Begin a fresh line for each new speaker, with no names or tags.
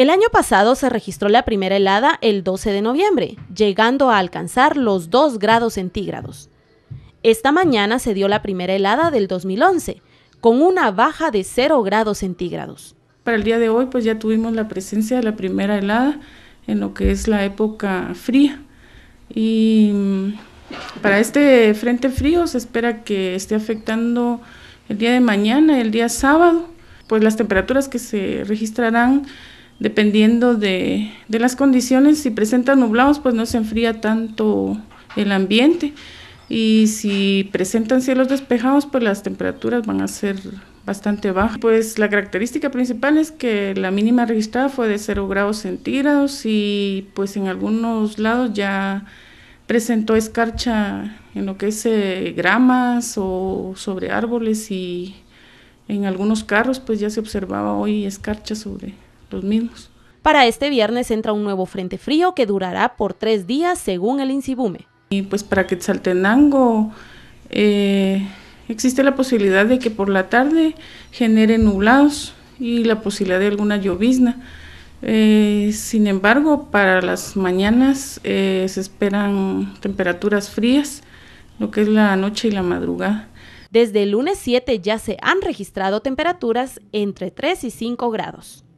El año pasado se registró la primera helada el 12 de noviembre, llegando a alcanzar los 2 grados centígrados. Esta mañana se dio la primera helada del 2011, con una baja de 0 grados
centígrados. Para el día de hoy, pues ya tuvimos la presencia de la primera helada en lo que es la época fría. Y mm, para este frente frío se espera que esté afectando el día de mañana, el día sábado, pues las temperaturas que se registrarán dependiendo de, las condiciones, si presentan nublados, pues no se enfría tanto el ambiente. Y si presentan cielos despejados, pues las temperaturas van a ser bastante bajas. Pues la característica principal es que la mínima registrada fue de 0 grados centígrados y pues en algunos lados ya presentó escarcha en lo que es eh, gramas o sobre árboles y en algunos carros pues ya se observaba hoy escarcha sobre los
mismos. Para este viernes entra un nuevo frente frío que durará por tres días según el INSIBUME.
Y pues para Quetzaltenango eh, existe la posibilidad de que por la tarde genere nublados y la posibilidad de alguna llovizna. Eh, sin embargo, para las mañanas eh, se esperan temperaturas frías, lo que es la noche y la madrugada. Desde el lunes 7
ya se han registrado temperaturas entre 3 y 5 grados.